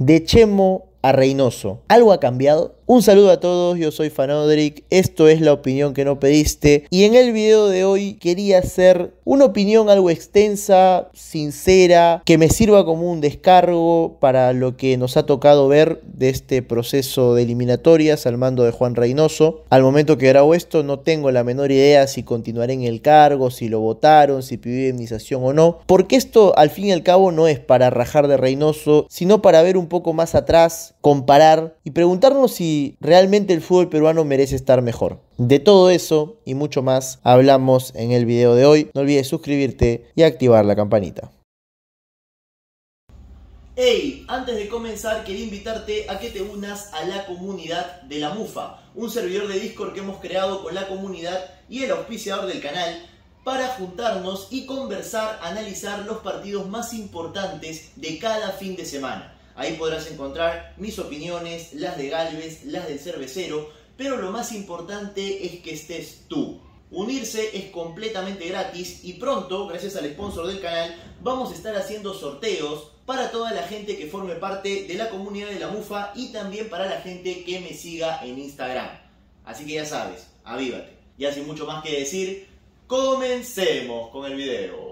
de Chemo a Reynoso. ¿Algo ha cambiado? Un saludo a todos, yo soy Fanodric, esto es la opinión que no pediste y en el video de hoy quería hacer una opinión algo extensa, sincera, que me sirva como un descargo para lo que nos ha tocado ver de este proceso de eliminatorias al mando de Juan Reynoso. Al momento que grabo esto no tengo la menor idea si continuaré en el cargo, si lo votaron, si pidió indemnización o no, porque esto al fin y al cabo no es para rajar de Reynoso, sino para ver un poco más atrás, comparar y preguntarnos si realmente el fútbol peruano merece estar mejor. De todo eso y mucho más hablamos en el video de hoy. No olvides suscribirte y activar la campanita. Hey, antes de comenzar quería invitarte a que te unas a la comunidad de la Mufa, un servidor de Discord que hemos creado con la comunidad y el auspiciador del canal para juntarnos y conversar, analizar los partidos más importantes de cada fin de semana. Ahí podrás encontrar mis opiniones, las de Galvez, las del cervecero, pero lo más importante es que estés tú. Unirse es completamente gratis y pronto, gracias al sponsor del canal, vamos a estar haciendo sorteos para toda la gente que forme parte de la comunidad de la Mufa y también para la gente que me siga en Instagram. Así que ya sabes, avívate. Y sin mucho más que decir, comencemos con el video.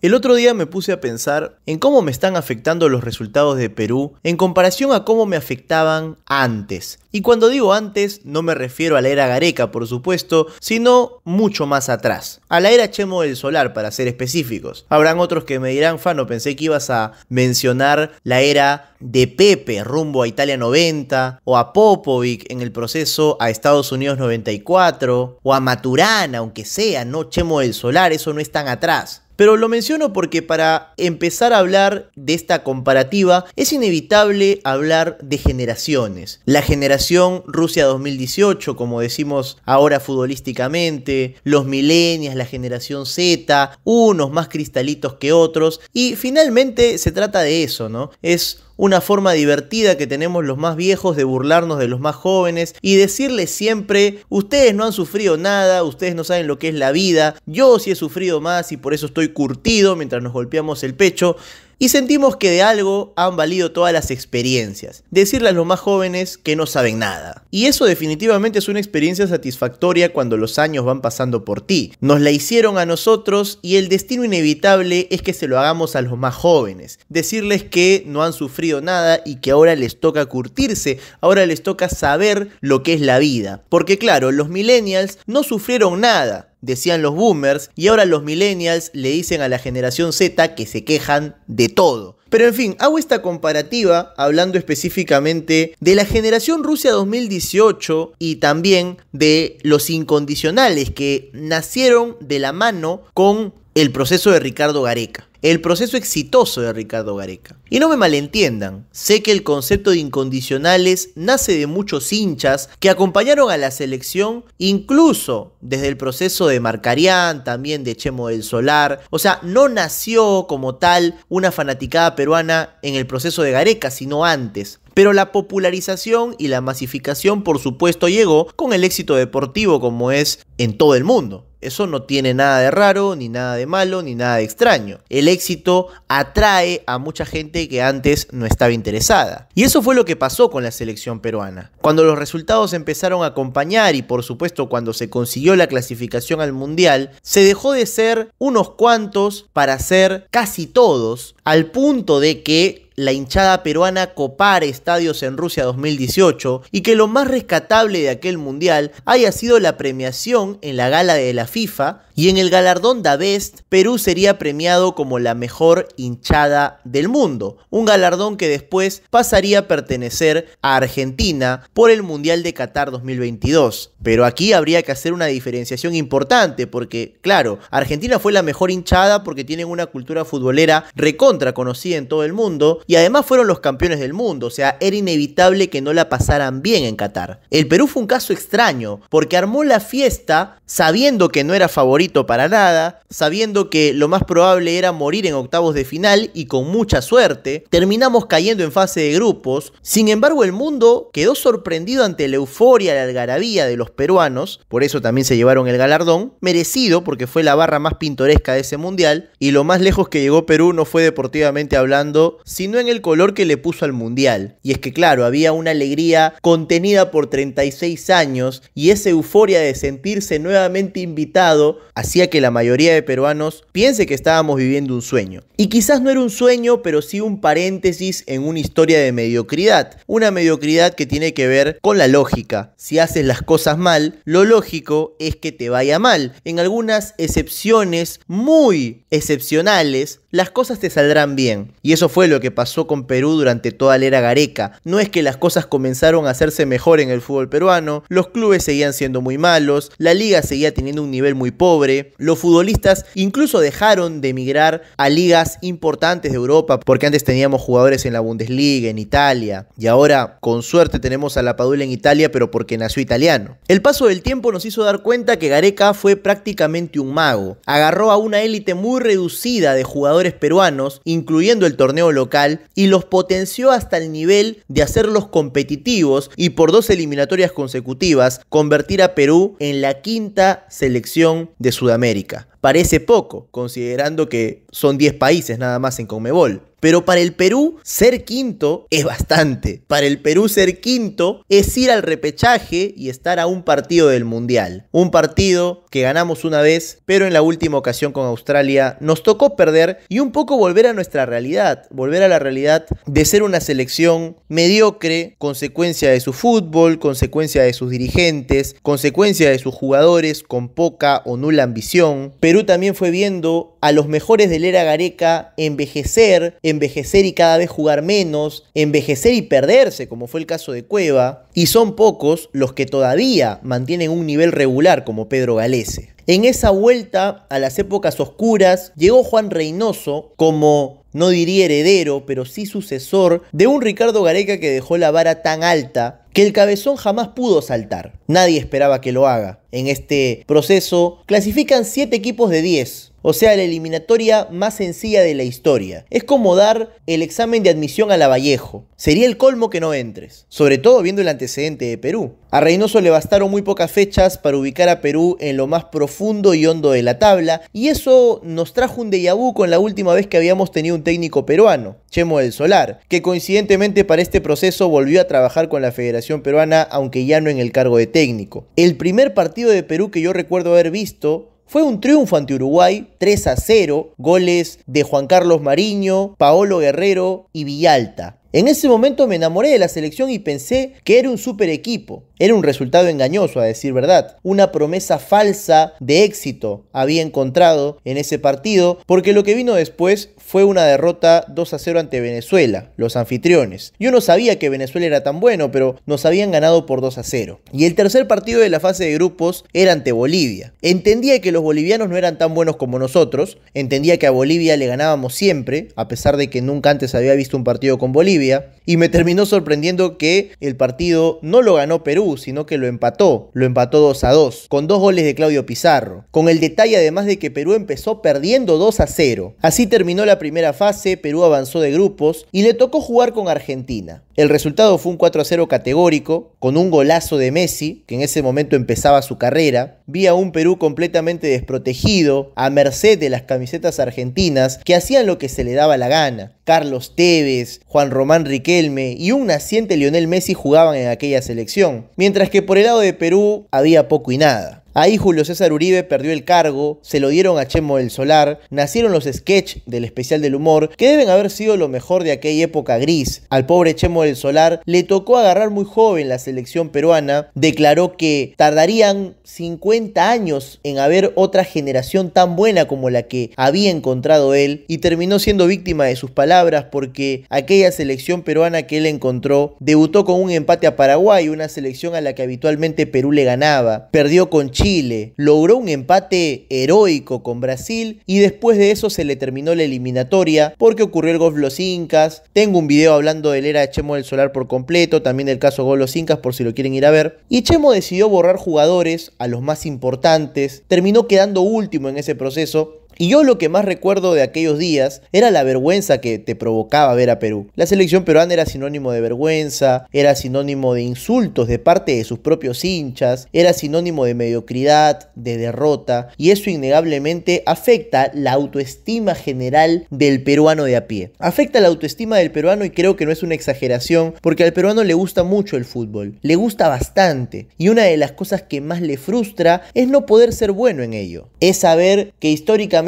El otro día me puse a pensar en cómo me están afectando los resultados de Perú en comparación a cómo me afectaban antes. Y cuando digo antes, no me refiero a la era Gareca, por supuesto, sino mucho más atrás. A la era Chemo del Solar, para ser específicos. Habrán otros que me dirán, Fano, pensé que ibas a mencionar la era de Pepe rumbo a Italia 90, o a Popovic en el proceso a Estados Unidos 94, o a Maturana, aunque sea, no Chemo del Solar, eso no es tan atrás. Pero lo menciono porque para empezar a hablar de esta comparativa es inevitable hablar de generaciones. La generación Rusia 2018, como decimos ahora futbolísticamente, los millennials, la generación Z, unos más cristalitos que otros y finalmente se trata de eso, ¿no? Es una forma divertida que tenemos los más viejos de burlarnos de los más jóvenes y decirles siempre, ustedes no han sufrido nada, ustedes no saben lo que es la vida, yo sí he sufrido más y por eso estoy curtido mientras nos golpeamos el pecho. Y sentimos que de algo han valido todas las experiencias. Decirle a los más jóvenes que no saben nada. Y eso definitivamente es una experiencia satisfactoria cuando los años van pasando por ti. Nos la hicieron a nosotros y el destino inevitable es que se lo hagamos a los más jóvenes. Decirles que no han sufrido nada y que ahora les toca curtirse, ahora les toca saber lo que es la vida. Porque claro, los millennials no sufrieron nada, decían los boomers, y ahora los millennials le dicen a la generación Z que se quejan de todo. Pero en fin, hago esta comparativa hablando específicamente de la generación Rusia 2018 y también de los incondicionales que nacieron de la mano con el proceso de Ricardo Gareca el proceso exitoso de Ricardo Gareca. Y no me malentiendan, sé que el concepto de incondicionales nace de muchos hinchas que acompañaron a la selección incluso desde el proceso de Marcarián, también de Chemo del Solar, o sea, no nació como tal una fanaticada peruana en el proceso de Gareca, sino antes. Pero la popularización y la masificación por supuesto llegó con el éxito deportivo como es en todo el mundo. Eso no tiene nada de raro, ni nada de malo, ni nada de extraño. El éxito atrae a mucha gente que antes no estaba interesada. Y eso fue lo que pasó con la selección peruana. Cuando los resultados empezaron a acompañar y por supuesto cuando se consiguió la clasificación al Mundial, se dejó de ser unos cuantos para ser casi todos, al punto de que la hinchada peruana Copar estadios en Rusia 2018 y que lo más rescatable de aquel mundial haya sido la premiación en la gala de la FIFA y en el galardón Da Best, Perú sería premiado como la mejor hinchada del mundo, un galardón que después pasaría a pertenecer a Argentina por el Mundial de Qatar 2022. Pero aquí habría que hacer una diferenciación importante porque, claro, Argentina fue la mejor hinchada porque tienen una cultura futbolera recontra conocida en todo el mundo y además fueron los campeones del mundo, o sea, era inevitable que no la pasaran bien en Qatar. El Perú fue un caso extraño porque armó la fiesta sabiendo que no era favorito para nada, sabiendo que lo más probable era morir en octavos de final y con mucha suerte, terminamos cayendo en fase de grupos. Sin embargo, el mundo quedó sorprendido ante la euforia, la algarabía de los peruanos, por eso también se llevaron el galardón, merecido porque fue la barra más pintoresca de ese mundial, y lo más lejos que llegó Perú no fue deportivamente hablando, sino en el color que le puso al mundial. Y es que claro, había una alegría contenida por 36 años y esa euforia de sentirse nuevamente invitado hacía que la mayoría de peruanos piense que estábamos viviendo un sueño. Y quizás no era un sueño, pero sí un paréntesis en una historia de mediocridad. Una mediocridad que tiene que ver con la lógica. Si haces las cosas mal, lo lógico es que te vaya mal. En algunas excepciones muy excepcionales, las cosas te saldrán bien. Y eso fue lo que pasó con Perú durante toda la era Gareca. No es que las cosas comenzaron a hacerse mejor en el fútbol peruano, los clubes seguían siendo muy malos, la liga seguía teniendo un nivel muy pobre, los futbolistas incluso dejaron de emigrar a ligas importantes de Europa, porque antes teníamos jugadores en la Bundesliga, en Italia, y ahora con suerte tenemos a la Padula en Italia, pero porque nació italiano. El paso del tiempo nos hizo dar cuenta que Gareca fue prácticamente un mago. Agarró a una élite muy reducida de jugadores peruanos, incluyendo el torneo local, y los potenció hasta el nivel de hacerlos competitivos y por dos eliminatorias consecutivas convertir a Perú en la quinta selección de de Sudamérica parece poco, considerando que son 10 países nada más en Conmebol. Pero para el Perú, ser quinto es bastante. Para el Perú, ser quinto es ir al repechaje y estar a un partido del Mundial. Un partido que ganamos una vez, pero en la última ocasión con Australia nos tocó perder y un poco volver a nuestra realidad. Volver a la realidad de ser una selección mediocre, consecuencia de su fútbol, consecuencia de sus dirigentes, consecuencia de sus jugadores con poca o nula ambición. Perú también fue viendo a los mejores del era Gareca envejecer, envejecer y cada vez jugar menos, envejecer y perderse, como fue el caso de Cueva, y son pocos los que todavía mantienen un nivel regular como Pedro Galese. En esa vuelta a las épocas oscuras llegó Juan Reynoso como no diría heredero, pero sí sucesor de un Ricardo Gareca que dejó la vara tan alta que el cabezón jamás pudo saltar. Nadie esperaba que lo haga. En este proceso clasifican 7 equipos de 10, o sea, la eliminatoria más sencilla de la historia. Es como dar el examen de admisión a la Vallejo. Sería el colmo que no entres, sobre todo viendo el antecedente de Perú. A Reynoso le bastaron muy pocas fechas para ubicar a Perú en lo más profundo y hondo de la tabla, y eso nos trajo un déjà vu con la última vez que habíamos tenido un técnico peruano, Chemo del Solar, que coincidentemente para este proceso volvió a trabajar con la Federación Peruana, aunque ya no en el cargo de técnico. El primer partido de Perú que yo recuerdo haber visto fue un triunfo ante Uruguay 3 a 0, goles de Juan Carlos Mariño, Paolo Guerrero y Villalta. En ese momento me enamoré de la selección y pensé que era un super equipo. Era un resultado engañoso, a decir verdad. Una promesa falsa de éxito había encontrado en ese partido, porque lo que vino después fue una derrota 2 a 0 ante Venezuela, los anfitriones. Yo no sabía que Venezuela era tan bueno, pero nos habían ganado por 2 a 0. Y el tercer partido de la fase de grupos era ante Bolivia. Entendía que los bolivianos no eran tan buenos como nosotros, entendía que a Bolivia le ganábamos siempre, a pesar de que nunca antes había visto un partido con Bolivia, y me terminó sorprendiendo que el partido no lo ganó Perú, sino que lo empató, lo empató 2 a 2, con dos goles de Claudio Pizarro, con el detalle además de que Perú empezó perdiendo 2 a 0. Así terminó la primera fase, Perú avanzó de grupos y le tocó jugar con Argentina. El resultado fue un 4 0 categórico, con un golazo de Messi, que en ese momento empezaba su carrera. vía un Perú completamente desprotegido, a merced de las camisetas argentinas, que hacían lo que se le daba la gana. Carlos Tevez, Juan Román Riquelme y un naciente Lionel Messi jugaban en aquella selección, mientras que por el lado de Perú había poco y nada. Ahí Julio César Uribe perdió el cargo, se lo dieron a Chemo del Solar, nacieron los sketch del especial del humor, que deben haber sido lo mejor de aquella época gris. Al pobre Chemo del Solar le tocó agarrar muy joven la selección peruana, declaró que tardarían 50 años en haber otra generación tan buena como la que había encontrado él y terminó siendo víctima de sus palabras porque aquella selección peruana que él encontró debutó con un empate a Paraguay, una selección a la que habitualmente Perú le ganaba, perdió con Chile, Chile, logró un empate heroico con Brasil y después de eso se le terminó la eliminatoria porque ocurrió el gol de los Incas. Tengo un video hablando del era de Chemo del Solar por completo, también del caso gol de los Incas por si lo quieren ir a ver. Y Chemo decidió borrar jugadores a los más importantes, terminó quedando último en ese proceso y yo lo que más recuerdo de aquellos días era la vergüenza que te provocaba ver a Perú. La selección peruana era sinónimo de vergüenza, era sinónimo de insultos de parte de sus propios hinchas, era sinónimo de mediocridad, de derrota, y eso innegablemente afecta la autoestima general del peruano de a pie. Afecta la autoestima del peruano y creo que no es una exageración, porque al peruano le gusta mucho el fútbol, le gusta bastante, y una de las cosas que más le frustra es no poder ser bueno en ello, es saber que históricamente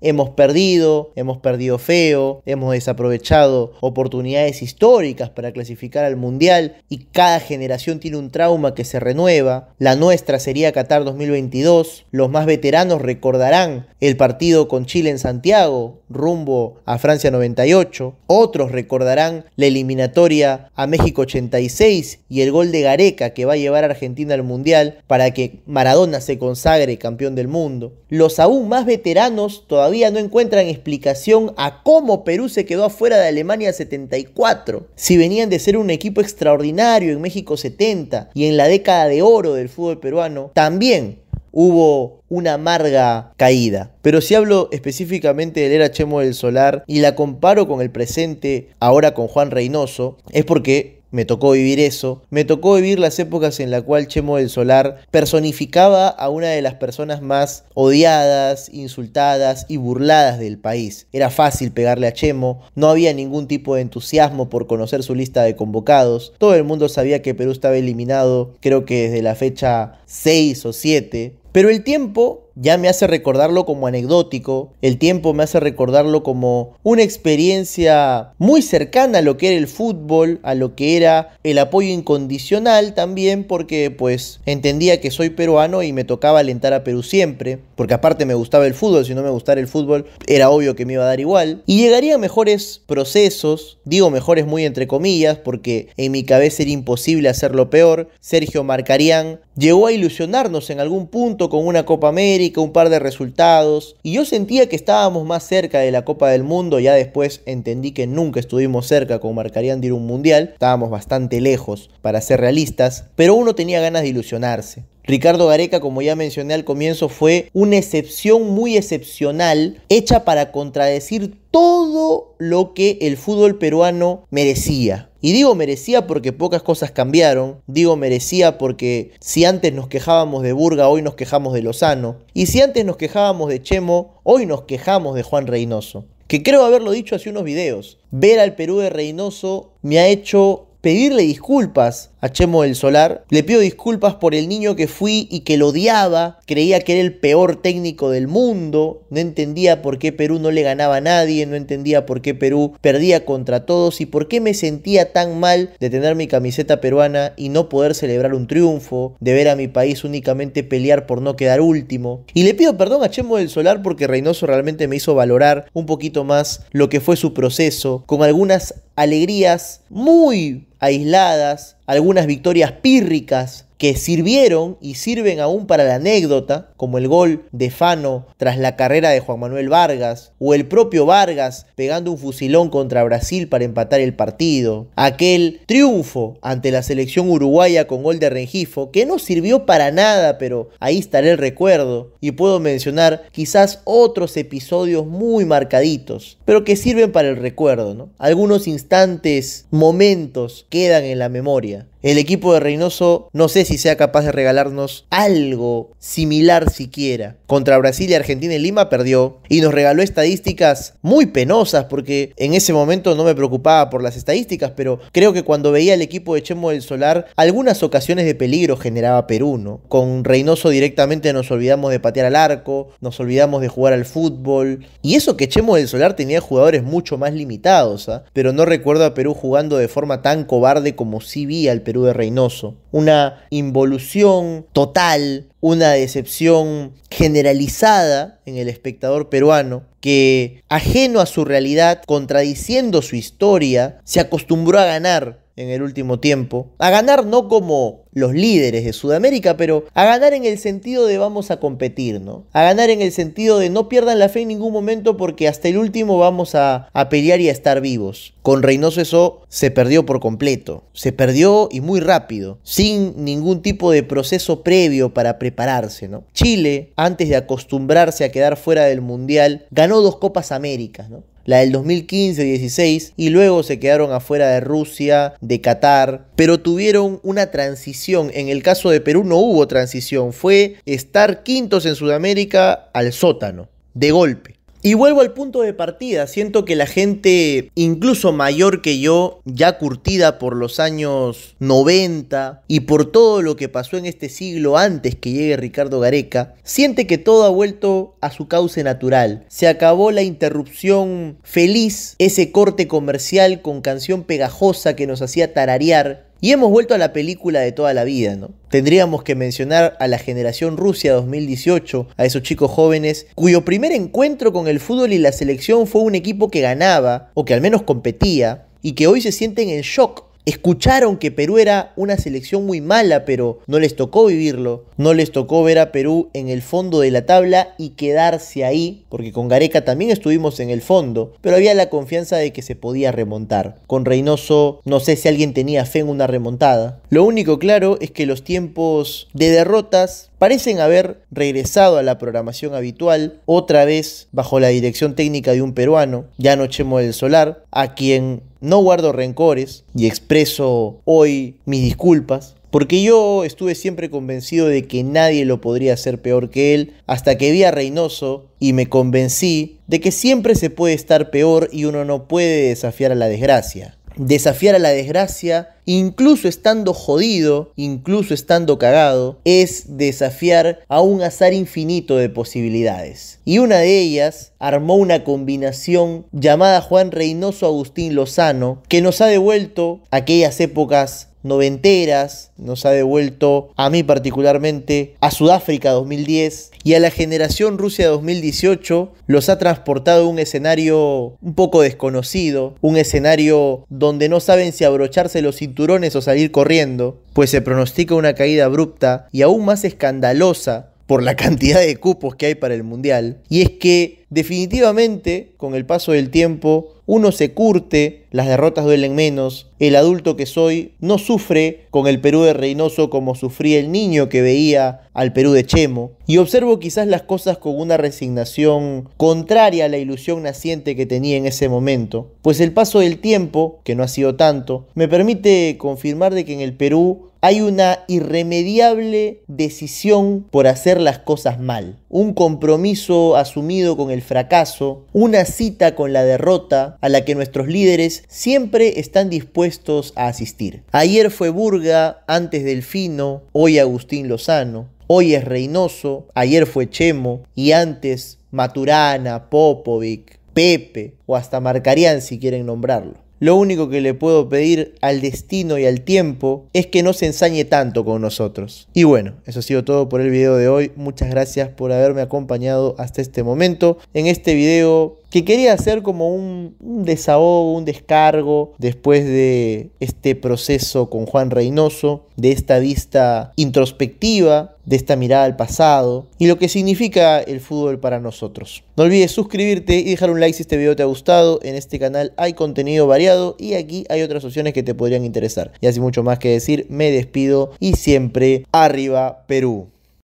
hemos perdido, hemos perdido feo, hemos desaprovechado oportunidades históricas para clasificar al Mundial y cada generación tiene un trauma que se renueva. La nuestra sería Qatar 2022. Los más veteranos recordarán el partido con Chile en Santiago rumbo a Francia 98. Otros recordarán la eliminatoria a México 86 y el gol de Gareca que va a llevar a Argentina al Mundial para que Maradona se consagre campeón del mundo. Los aún más veteranos todavía no encuentran explicación a cómo Perú se quedó afuera de Alemania 74, si venían de ser un equipo extraordinario en México 70 y en la década de oro del fútbol peruano, también hubo una amarga caída. Pero si hablo específicamente del era Chemo del Solar y la comparo con el presente ahora con Juan Reynoso, es porque me tocó vivir eso. Me tocó vivir las épocas en la cual Chemo del Solar personificaba a una de las personas más odiadas, insultadas y burladas del país. Era fácil pegarle a Chemo, no había ningún tipo de entusiasmo por conocer su lista de convocados. Todo el mundo sabía que Perú estaba eliminado, creo que desde la fecha 6 o 7. Pero el tiempo ya me hace recordarlo como anecdótico, el tiempo me hace recordarlo como una experiencia muy cercana a lo que era el fútbol, a lo que era el apoyo incondicional también, porque pues entendía que soy peruano y me tocaba alentar a Perú siempre, porque aparte me gustaba el fútbol, si no me gustara el fútbol era obvio que me iba a dar igual, y llegaría a mejores procesos, digo mejores muy entre comillas, porque en mi cabeza era imposible hacerlo peor, Sergio Marcarián llegó a ilusionarnos en algún punto con una Copa América, un par de resultados. Y yo sentía que estábamos más cerca de la Copa del Mundo. Ya después entendí que nunca estuvimos cerca, como marcarían de ir un mundial. Estábamos bastante lejos, para ser realistas. Pero uno tenía ganas de ilusionarse. Ricardo Gareca, como ya mencioné al comienzo, fue una excepción muy excepcional, hecha para contradecir todo lo que el fútbol peruano merecía. Y digo merecía porque pocas cosas cambiaron, digo merecía porque si antes nos quejábamos de Burga, hoy nos quejamos de Lozano, y si antes nos quejábamos de Chemo, hoy nos quejamos de Juan Reynoso que creo haberlo dicho hace unos videos. Ver al Perú de Reynoso me ha hecho pedirle disculpas a Chemo del Solar. Le pido disculpas por el niño que fui y que lo odiaba. Creía que era el peor técnico del mundo. No entendía por qué Perú no le ganaba a nadie. No entendía por qué Perú perdía contra todos. Y por qué me sentía tan mal de tener mi camiseta peruana y no poder celebrar un triunfo. De ver a mi país únicamente pelear por no quedar último. Y le pido perdón a Chemo del Solar porque Reynoso realmente me hizo valorar un poquito más lo que fue su proceso. Con algunas alegrías muy aisladas, algunas victorias pírricas que sirvieron y sirven aún para la anécdota, como el gol de Fano tras la carrera de Juan Manuel Vargas, o el propio Vargas pegando un fusilón contra Brasil para empatar el partido, aquel triunfo ante la selección uruguaya con gol de Rengifo, que no sirvió para nada, pero ahí estará el recuerdo, y puedo mencionar quizás otros episodios muy marcaditos, pero que sirven para el recuerdo, ¿no? Algunos instantes, momentos quedan en la memoria. Australia El equipo de Reynoso no sé si sea capaz de regalarnos algo similar siquiera. Contra Brasil y Argentina y Lima perdió y nos regaló estadísticas muy penosas porque en ese momento no me preocupaba por las estadísticas, pero creo que cuando veía el equipo de Chemo del Solar, algunas ocasiones de peligro generaba Perú, ¿no? Con Reynoso directamente nos olvidamos de patear al arco, nos olvidamos de jugar al fútbol. Y eso que Chemo del Solar tenía jugadores mucho más limitados, ¿ah? pero no recuerdo a Perú jugando de forma tan cobarde como sí vi al Perú de Reynoso. Una involución total, una decepción generalizada en el espectador peruano que, ajeno a su realidad, contradiciendo su historia, se acostumbró a ganar en el último tiempo. A ganar no como los líderes de Sudamérica, pero a ganar en el sentido de vamos a competir, ¿no? A ganar en el sentido de no pierdan la fe en ningún momento porque hasta el último vamos a, pelear y a estar vivos. Con Reynoso eso se perdió por completo. Se perdió y muy rápido, sin ningún tipo de proceso previo para prepararse, ¿no? Chile, antes de acostumbrarse a quedar fuera del Mundial, ganó dos Copas Américas, ¿no? la del 2015 16, y luego se quedaron afuera de Rusia, de Qatar, pero tuvieron una transición. En el caso de Perú no hubo transición, fue estar quintos en Sudamérica al sótano, de golpe. Y vuelvo al punto de partida, siento que la gente, incluso mayor que yo, ya curtida por los años 90 y por todo lo que pasó en este siglo antes que llegue Ricardo Gareca, siente que todo ha vuelto a su cauce natural. Se acabó la interrupción feliz, ese corte comercial con canción pegajosa que nos hacía tararear, y hemos vuelto a la película de toda la vida, ¿no? Tendríamos que mencionar a la generación Rusia 2018, a esos chicos jóvenes, cuyo primer encuentro con el fútbol y la selección fue un equipo que ganaba, o que al menos competía, y que hoy se sienten en shock Escucharon que Perú era una selección muy mala, pero no les tocó vivirlo. No les tocó ver a Perú en el fondo de la tabla y quedarse ahí, porque con Gareca también estuvimos en el fondo, pero había la confianza de que se podía remontar. Con Reynoso no sé si alguien tenía fe en una remontada. Lo único claro es que los tiempos de derrotas parecen haber regresado a la programación habitual, otra vez bajo la dirección técnica de un peruano, ya Chemo del Solar, a quien no guardo rencores y expreso hoy mis disculpas. Porque yo estuve siempre convencido de que nadie lo podría hacer peor que él, hasta que vi a Reynoso y me convencí de que siempre se puede estar peor y uno no puede desafiar a la desgracia desafiar a la desgracia, incluso estando jodido, incluso estando cagado, es desafiar a un azar infinito de posibilidades. Y una de ellas armó una combinación llamada Juan Reynoso Agustín Lozano, que nos ha devuelto aquellas épocas noventeras, nos ha devuelto a mí particularmente a Sudáfrica 2010 y a la generación Rusia 2018 los ha transportado a un escenario un poco desconocido, un escenario donde no saben si abrocharse los cinturones o salir corriendo, pues se pronostica una caída abrupta y aún más escandalosa por la cantidad de cupos que hay para el Mundial. Y es que Definitivamente, con el paso del tiempo, uno se curte, las derrotas duelen menos, el adulto que soy no sufre con el Perú de Reynoso como sufría el niño que veía al Perú de Chemo, y observo quizás las cosas con una resignación contraria a la ilusión naciente que tenía en ese momento, pues el paso del tiempo, que no ha sido tanto, me permite confirmar de que en el Perú hay una irremediable decisión por hacer las cosas mal un compromiso asumido con el fracaso, una cita con la derrota a la que nuestros líderes siempre están dispuestos a asistir. Ayer fue Burga, antes Delfino, hoy Agustín Lozano, hoy es Reynoso, ayer fue Chemo y antes Maturana, Popovic, Pepe o hasta Marcarian si quieren nombrarlo. Lo único que le puedo pedir al destino y al tiempo es que no se ensañe tanto con nosotros. Y bueno, eso ha sido todo por el video de hoy. Muchas gracias por haberme acompañado hasta este momento. En este video que quería hacer como un, desahogo, un descargo después de este proceso con Juan Reynoso, de esta vista introspectiva de esta mirada al pasado y lo que significa el fútbol para nosotros. No olvides suscribirte y dejar un like si este video te ha gustado. En este canal hay contenido variado y aquí hay otras opciones que te podrían interesar. Y así mucho más que decir, me despido y siempre arriba Perú.